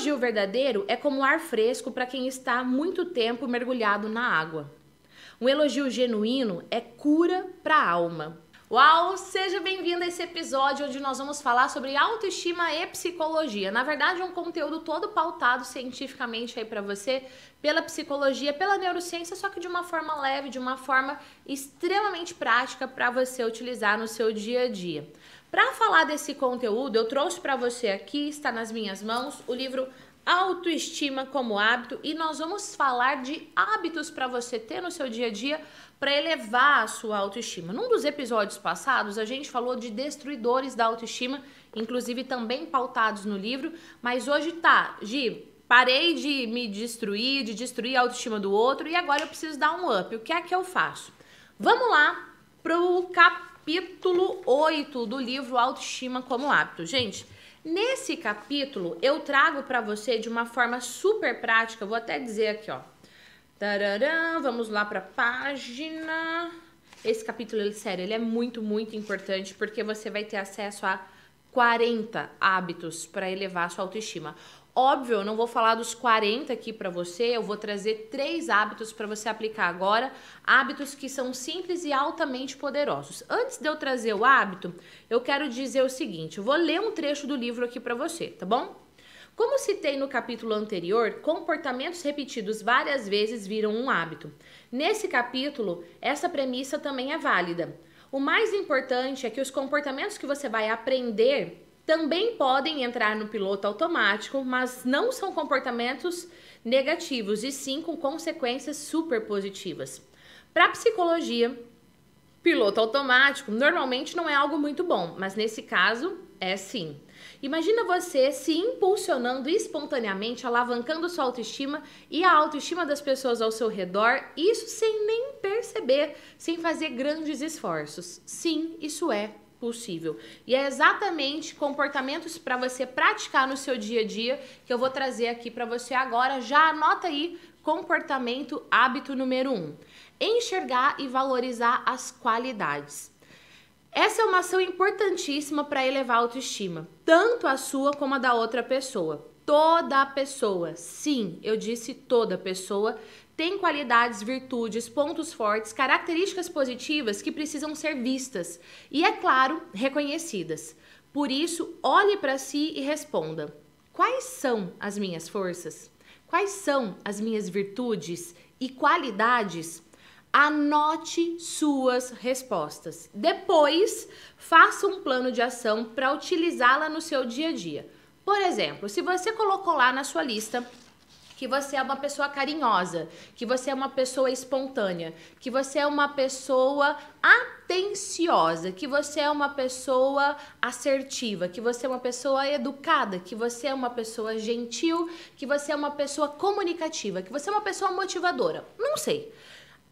elogio verdadeiro é como ar fresco para quem está muito tempo mergulhado na água. Um elogio genuíno é cura para a alma. Uau, seja bem-vindo a esse episódio onde nós vamos falar sobre autoestima e psicologia. Na verdade, é um conteúdo todo pautado cientificamente aí para você pela psicologia, pela neurociência, só que de uma forma leve, de uma forma extremamente prática para você utilizar no seu dia a dia. Para falar desse conteúdo, eu trouxe para você aqui, está nas minhas mãos, o livro Autoestima como hábito e nós vamos falar de hábitos para você ter no seu dia a dia para elevar a sua autoestima. Num dos episódios passados, a gente falou de destruidores da autoestima, inclusive também pautados no livro, mas hoje tá, Gi, parei de me destruir, de destruir a autoestima do outro e agora eu preciso dar um up. O que é que eu faço? Vamos lá pro cap capítulo 8 do livro Autoestima como Hábito. Gente, nesse capítulo eu trago para você de uma forma super prática, vou até dizer aqui, ó. Tararã, vamos lá para página. Esse capítulo, ele, sério, ele é muito, muito importante porque você vai ter acesso a 40 hábitos para elevar a sua autoestima. Óbvio, eu não vou falar dos 40 aqui para você, eu vou trazer três hábitos para você aplicar agora, hábitos que são simples e altamente poderosos. Antes de eu trazer o hábito, eu quero dizer o seguinte, eu vou ler um trecho do livro aqui para você, tá bom? Como citei no capítulo anterior, comportamentos repetidos várias vezes viram um hábito. Nesse capítulo, essa premissa também é válida. O mais importante é que os comportamentos que você vai aprender também podem entrar no piloto automático, mas não são comportamentos negativos e sim com consequências super positivas. Para psicologia, piloto automático normalmente não é algo muito bom, mas nesse caso é sim. Imagina você se impulsionando espontaneamente, alavancando sua autoestima e a autoestima das pessoas ao seu redor, isso sem nem perceber, sem fazer grandes esforços. Sim, isso é possível. E é exatamente comportamentos para você praticar no seu dia a dia que eu vou trazer aqui para você agora. Já anota aí comportamento hábito número um: enxergar e valorizar as qualidades. Essa é uma ação importantíssima para elevar a autoestima, tanto a sua como a da outra pessoa. Toda pessoa, sim, eu disse toda pessoa, tem qualidades, virtudes, pontos fortes, características positivas que precisam ser vistas e, é claro, reconhecidas. Por isso, olhe para si e responda: quais são as minhas forças? Quais são as minhas virtudes e qualidades? Anote suas respostas. Depois, faça um plano de ação para utilizá-la no seu dia a dia. Por exemplo, se você colocou lá na sua lista que você é uma pessoa carinhosa, que você é uma pessoa espontânea, que você é uma pessoa atenciosa, que você é uma pessoa assertiva, que você é uma pessoa educada, que você é uma pessoa gentil, que você é uma pessoa comunicativa, que você é uma pessoa motivadora. Não sei.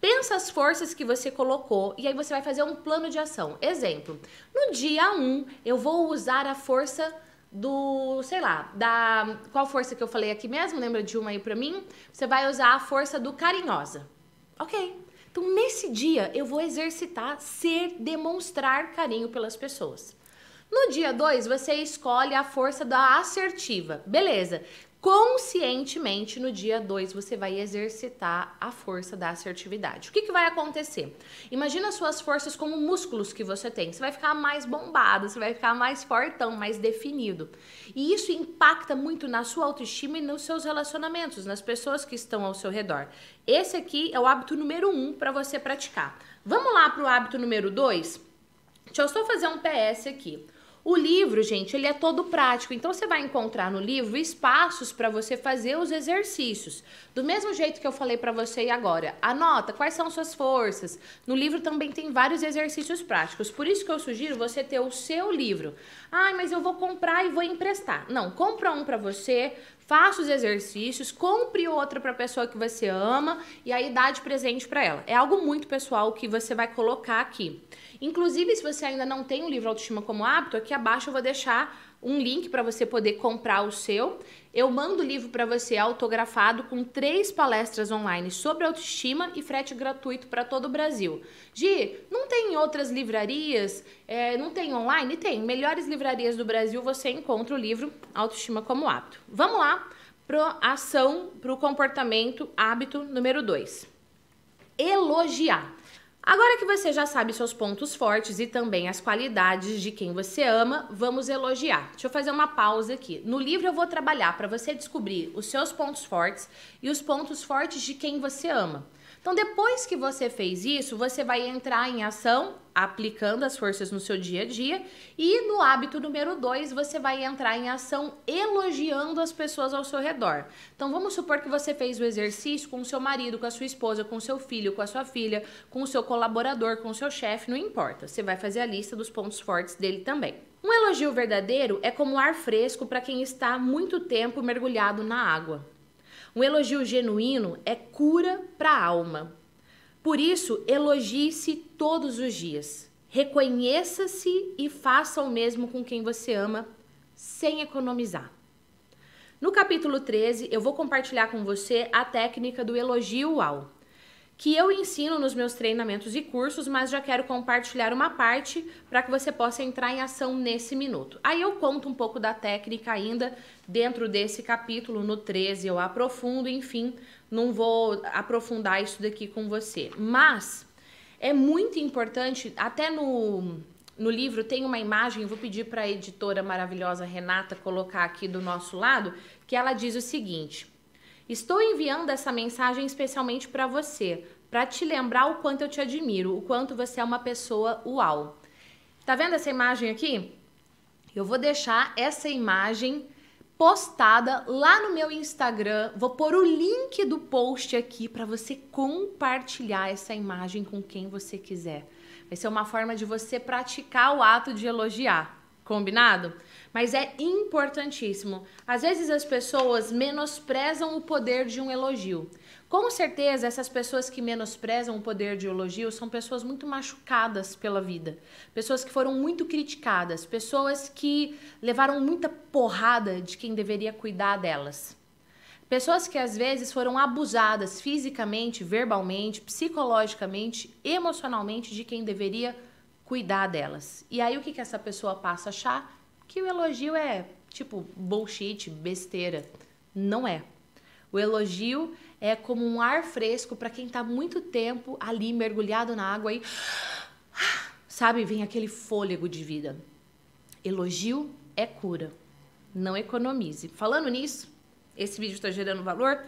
Pensa as forças que você colocou e aí você vai fazer um plano de ação. Exemplo, no dia 1 um, eu vou usar a força do, sei lá, da qual força que eu falei aqui mesmo, lembra de uma aí para mim? Você vai usar a força do carinhosa. OK? Então nesse dia eu vou exercitar ser demonstrar carinho pelas pessoas. No dia 2, você escolhe a força da assertiva. Beleza conscientemente no dia 2 você vai exercitar a força da assertividade. O que, que vai acontecer? Imagina suas forças como músculos que você tem. Você vai ficar mais bombado, você vai ficar mais fortão, mais definido. E isso impacta muito na sua autoestima e nos seus relacionamentos, nas pessoas que estão ao seu redor. Esse aqui é o hábito número um para você praticar. Vamos lá para o hábito número dois. Deixa eu só fazer um PS aqui. O livro, gente, ele é todo prático, então você vai encontrar no livro espaços para você fazer os exercícios. Do mesmo jeito que eu falei para você agora, anota quais são suas forças. No livro também tem vários exercícios práticos, por isso que eu sugiro você ter o seu livro. Ah, mas eu vou comprar e vou emprestar. Não, compra um para você, faça os exercícios, compre outra para a pessoa que você ama e aí dá de presente para ela. É algo muito pessoal que você vai colocar aqui. Inclusive, se você ainda não tem o livro Autoestima como Hábito, aqui aqui abaixo eu vou deixar um link para você poder comprar o seu. Eu mando o livro para você autografado com três palestras online sobre autoestima e frete gratuito para todo o Brasil. Gi, não tem outras livrarias? É, não tem online? Tem. Melhores livrarias do Brasil você encontra o livro Autoestima como Hábito. Vamos lá para ação, para o comportamento hábito número 2. Elogiar. Agora que você já sabe seus pontos fortes e também as qualidades de quem você ama, vamos elogiar. Deixa eu fazer uma pausa aqui. No livro eu vou trabalhar para você descobrir os seus pontos fortes e os pontos fortes de quem você ama. Então, depois que você fez isso, você vai entrar em ação aplicando as forças no seu dia a dia. E no hábito número dois, você vai entrar em ação elogiando as pessoas ao seu redor. Então vamos supor que você fez o exercício com o seu marido, com a sua esposa, com o seu filho, com a sua filha, com o seu colaborador, com o seu chefe, não importa. Você vai fazer a lista dos pontos fortes dele também. Um elogio verdadeiro é como ar fresco para quem está há muito tempo mergulhado na água. Um elogio genuíno é cura para a alma. Por isso, elogie-se todos os dias. Reconheça-se e faça o mesmo com quem você ama, sem economizar. No capítulo 13, eu vou compartilhar com você a técnica do elogio ao que eu ensino nos meus treinamentos e cursos, mas já quero compartilhar uma parte para que você possa entrar em ação nesse minuto. Aí eu conto um pouco da técnica ainda dentro desse capítulo, no 13 eu aprofundo, enfim, não vou aprofundar isso daqui com você. Mas é muito importante, até no no livro tem uma imagem, vou pedir para a editora maravilhosa Renata colocar aqui do nosso lado, que ela diz o seguinte: Estou enviando essa mensagem especialmente para você, para te lembrar o quanto eu te admiro, o quanto você é uma pessoa uau. Tá vendo essa imagem aqui? Eu vou deixar essa imagem postada lá no meu Instagram. Vou pôr o link do post aqui para você compartilhar essa imagem com quem você quiser. Vai ser uma forma de você praticar o ato de elogiar. Combinado? Mas é importantíssimo. Às vezes as pessoas menosprezam o poder de um elogio. Com certeza, essas pessoas que menosprezam o poder de elogio são pessoas muito machucadas pela vida, pessoas que foram muito criticadas, pessoas que levaram muita porrada de quem deveria cuidar delas. Pessoas que às vezes foram abusadas fisicamente, verbalmente, psicologicamente, emocionalmente de quem deveria cuidar cuidar delas. E aí o que, que essa pessoa passa a achar? Que o elogio é tipo bullshit, besteira. Não é. O elogio é como um ar fresco para quem está muito tempo ali mergulhado na água e sabe, vem aquele fôlego de vida. Elogio é cura. Não economize. Falando nisso, esse vídeo está gerando valor.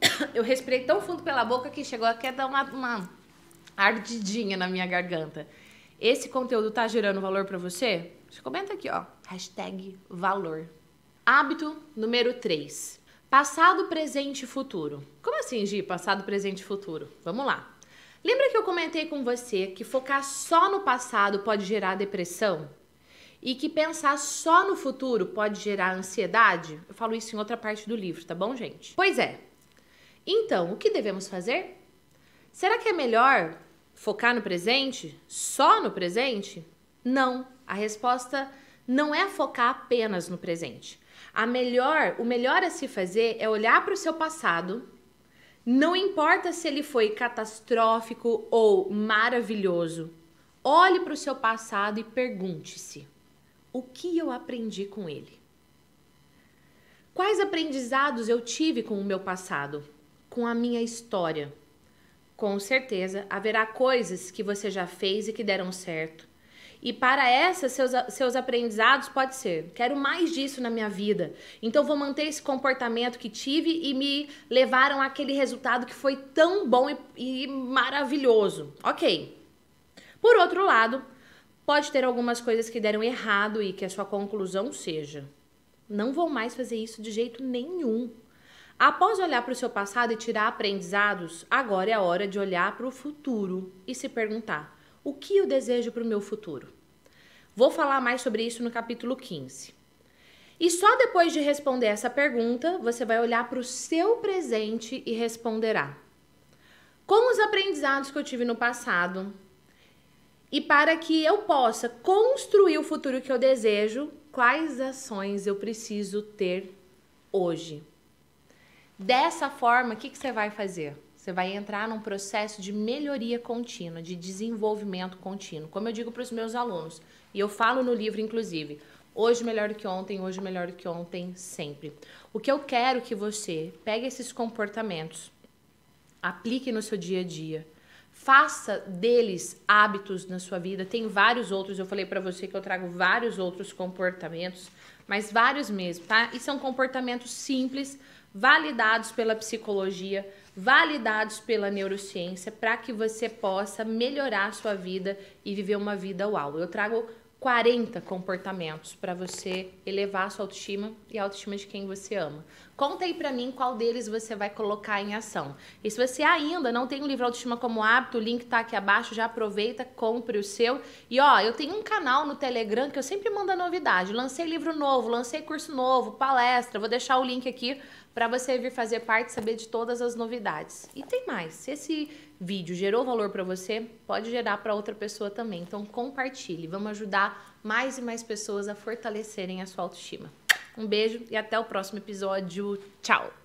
Eu respirei tão fundo pela boca que chegou a querer dar uma, uma ardidinha na minha garganta esse conteúdo tá gerando valor para você? Você comenta aqui, ó. Hashtag valor. Hábito número 3. Passado, presente e futuro. Como assim, Gi? Passado, presente e futuro? Vamos lá. Lembra que eu comentei com você que focar só no passado pode gerar depressão? E que pensar só no futuro pode gerar ansiedade? Eu falo isso em outra parte do livro, tá bom, gente? Pois é. Então, o que devemos fazer? Será que é melhor focar no presente? Só no presente? Não. A resposta não é focar apenas no presente. A melhor, o melhor a se fazer é olhar para o seu passado. Não importa se ele foi catastrófico ou maravilhoso. Olhe para o seu passado e pergunte-se: o que eu aprendi com ele? Quais aprendizados eu tive com o meu passado, com a minha história? Com certeza, haverá coisas que você já fez e que deram certo. E para essas, seus, seus aprendizados pode ser: quero mais disso na minha vida. Então vou manter esse comportamento que tive e me levaram àquele resultado que foi tão bom e, e maravilhoso. Ok. Por outro lado, pode ter algumas coisas que deram errado e que a sua conclusão seja: não vou mais fazer isso de jeito nenhum. Após olhar para o seu passado e tirar aprendizados, agora é a hora de olhar para o futuro e se perguntar: o que eu desejo para o meu futuro? Vou falar mais sobre isso no capítulo 15. E só depois de responder essa pergunta, você vai olhar para o seu presente e responderá: com os aprendizados que eu tive no passado, e para que eu possa construir o futuro que eu desejo, quais ações eu preciso ter hoje? Dessa forma, o que, que você vai fazer? Você vai entrar num processo de melhoria contínua, de desenvolvimento contínuo. Como eu digo para os meus alunos, e eu falo no livro, inclusive, hoje melhor do que ontem, hoje melhor do que ontem, sempre. O que eu quero que você pegue esses comportamentos, aplique no seu dia a dia, faça deles hábitos na sua vida. Tem vários outros, eu falei para você que eu trago vários outros comportamentos, mas vários mesmo, tá? E são comportamentos simples validados pela psicologia, validados pela neurociência, para que você possa melhorar a sua vida e viver uma vida uau. Eu trago 40 comportamentos para você elevar a sua autoestima e a autoestima de quem você ama. Conta aí para mim qual deles você vai colocar em ação. E se você ainda não tem o livro Autoestima como hábito, o link tá aqui abaixo, já aproveita, compre o seu. E ó, eu tenho um canal no Telegram que eu sempre mando novidade. Lancei livro novo, lancei curso novo, palestra, vou deixar o link aqui para você vir fazer parte, saber de todas as novidades. E tem mais. Se esse vídeo gerou valor para você, pode gerar para outra pessoa também. Então compartilhe. Vamos ajudar mais e mais pessoas a fortalecerem a sua autoestima. Um beijo e até o próximo episódio. Tchau.